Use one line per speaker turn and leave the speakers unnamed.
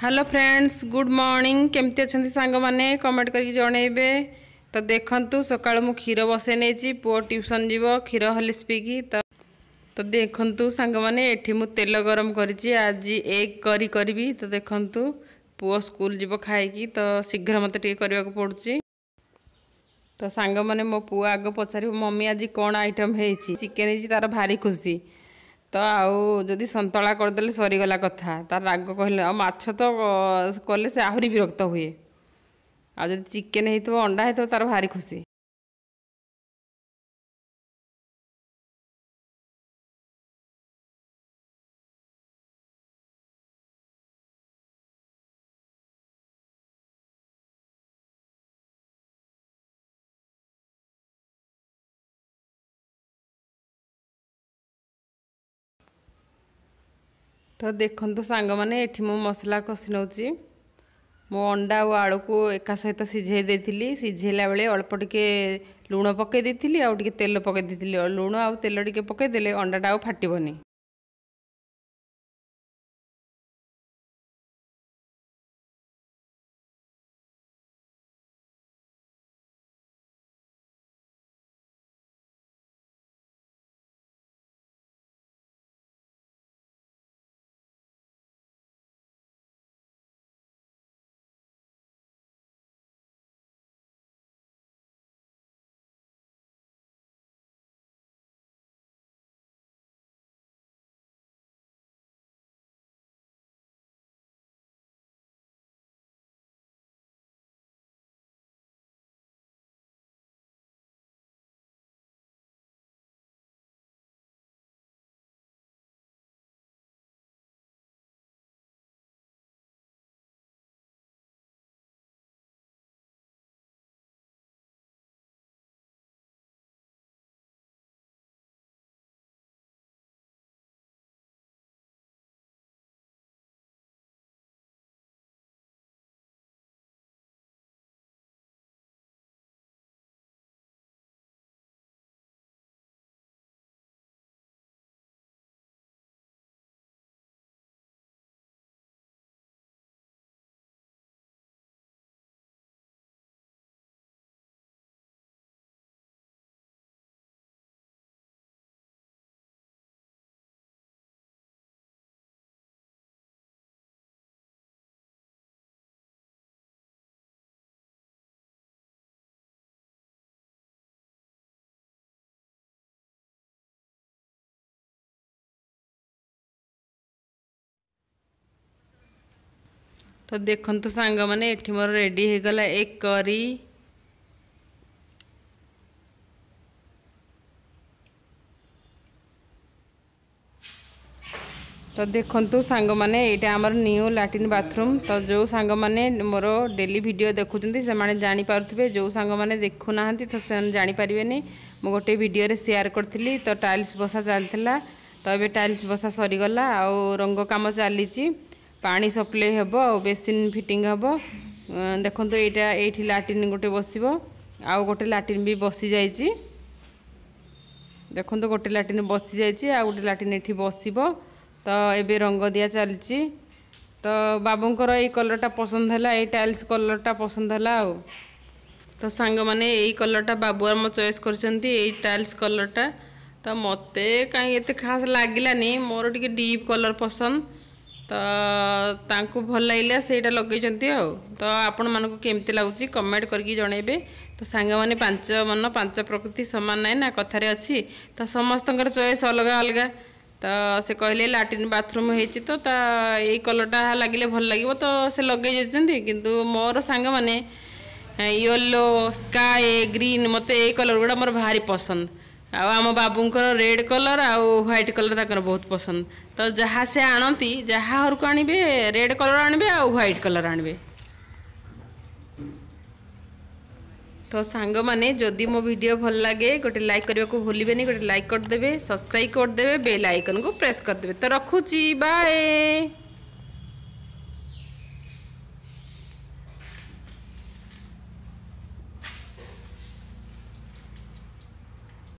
hello friends good morning କେମିତି ଅଛନ୍ତି ସାଙ୍ଗମାନେ କମେଣ୍ଟ କରିକି ଜଣେଇବେ ତ ଦେଖନ୍ତୁ ସକାଳୁ ମୁଁ କ୍ଷୀର ବସେଇ ନେଇଛି ପୁଅ ଟିଉସନ୍ ଯିବ କ୍ଷୀର ହଲିସ୍ ପିଇକି ତ ତ ଦେଖନ୍ତୁ ସାଙ୍ଗମାନେ ଏଠି ମୁଁ ତେଲ ଗରମ କରିଛି ଆଜି ଏଗ୍ କରି କରିବି ତ ଦେଖନ୍ତୁ ପୁଅ ସ୍କୁଲ ଯିବ ଖାଇକି ତ ଶୀଘ୍ର ମୋତେ ଟିକିଏ କରିବାକୁ ପଡ଼ୁଛି ତ ସାଙ୍ଗମାନେ ମୋ ପୁଅ ଆଗ ପଚାରିବ ମମି ଆଜି କ'ଣ ଆଇଟମ୍ ହେଇଛି ଚିକେନ୍ ହେଇଛି ତା'ର ଭାରି ଖୁସି ଆଉ ଯଦି ସନ୍ତଳା କରିଦେଲେ ସରିଗଲା କଥା ତା ରାଗ କହିଲେ ଆଉ ମାଛ ତ କଲେ ସେ ଆହୁରି ବିରକ୍ତ ହୁଏ ଆଉ ଯଦି ଚିକେନ୍ ହେଇଥିବ
ଅଣ୍ଡା ହେଇଥିବ ତା'ର ଭାରି ଖୁସି ତ ଦେଖନ୍ତୁ ସାଙ୍ଗମାନେ ଏଠି
ମୁଁ ମସଲା କଷି ନେଉଛି ମୁଁ ଅଣ୍ଡା ଆଉ ଆଳୁକୁ ଏକା ସହିତ ସିଝେଇ ଦେଇଥିଲି ସିଝେଇଲା ବେଳେ ଅଳ୍ପ ଟିକିଏ ଲୁଣ ପକାଇ ଦେଇଥିଲି ଆଉ ଟିକିଏ ତେଲ ପକାଇ ଦେଇଥିଲି ଲୁଣ ଆଉ ତେଲ ଟିକିଏ
ପକାଇଦେଲେ ଅଣ୍ଡାଟା ଆଉ ଫାଟିବନି
तो देखता सांग मैंने मोर रेडीगला एक करी तो देखु सांग मैंने ये आम न्यू लाट्रीन बाथरूम तो जो सांग मैंने मोर डेली भिड देखुं से जापे जो सांग मैंने देखुना तो से जापारे मुझ गोटे भिडर सेयार करी तो टाइल्स बसा चलता तो ये टाइल्स बसा सरीगला आउ रंग कम चली ପାଣି ସପ୍ଲାଏ ହେବ ଆଉ ବେସିନ୍ ଫିଟିଙ୍ଗ ହେବ ଦେଖନ୍ତୁ ଏଇଟା ଏଇଠି ଲାଟିନ୍ ଗୋଟେ ବସିବ ଆଉ ଗୋଟେ ଲାଟିନ୍ ବି ବସିଯାଇଛି ଦେଖନ୍ତୁ ଗୋଟେ ଲାଟିନ୍ ବସିଯାଇଛି ଆଉ ଗୋଟେ ଲାଟିନ୍ ଏଠି ବସିବ ତ ଏବେ ରଙ୍ଗ ଦିଆ ଚାଲିଛି ତ ବାବୁଙ୍କର ଏଇ କଲର୍ଟା ପସନ୍ଦ ହେଲା ଏଇ ଟାଇଲ୍ସ କଲର୍ଟା ପସନ୍ଦ ହେଲା ଆଉ ତ ସାଙ୍ଗମାନେ ଏଇ କଲର୍ଟା ବାବୁ ଆମ ଚଏସ୍ କରିଛନ୍ତି ଏଇ ଟାଇଲ୍ସ କଲର୍ଟା ତ ମୋତେ କାହିଁ ଏତେ ଖାସ୍ ଲାଗିଲାନି ମୋର ଟିକେ ଡିପ୍ କଲର୍ ପସନ୍ଦ त भइला लग आप के लाग कमेन्ट गरिक जन त माने पाँच मन पाँच प्रकृति समान नै कथारे अछि त समस अलग अलग त से कहले लाट्रिन् बाथरुम हुन्छ त कलरटा लागिले भल लाग त से किंतु मोर माने येलो स्काई ग्रीन मते एई कलर गुडा भारी पसंद ଆଉ ଆମ ବାବୁଙ୍କର ରେଡ୍ କଲର୍ ଆଉ ହ୍ୱାଇଟ୍ କଲର୍ ତାଙ୍କର ବହୁତ ପସନ୍ଦ ତ ଯାହା ସେ ଆଣନ୍ତି ଯାହା ଘରକୁ ଆଣିବେ ରେଡ୍ କଲର୍ ଆଣିବେ ଆଉ ହ୍ୱାଇଟ୍ କଲର୍ ଆଣିବେ ତ ସାଙ୍ଗମାନେ ଯଦି ମୋ ଭିଡ଼ିଓ ଭଲ ଲାଗେ ଗୋଟେ ଲାଇକ୍ କରିବାକୁ ଭୁଲିବେନି ଗୋଟେ ଲାଇକ୍ କରିଦେବେ ସବସ୍କ୍ରାଇବ୍ କରିଦେବେ ବେଲ୍ ଆଇକନ୍କୁ ପ୍ରେସ୍ କରିଦେବେ ତ ରଖୁଛି ବାଏ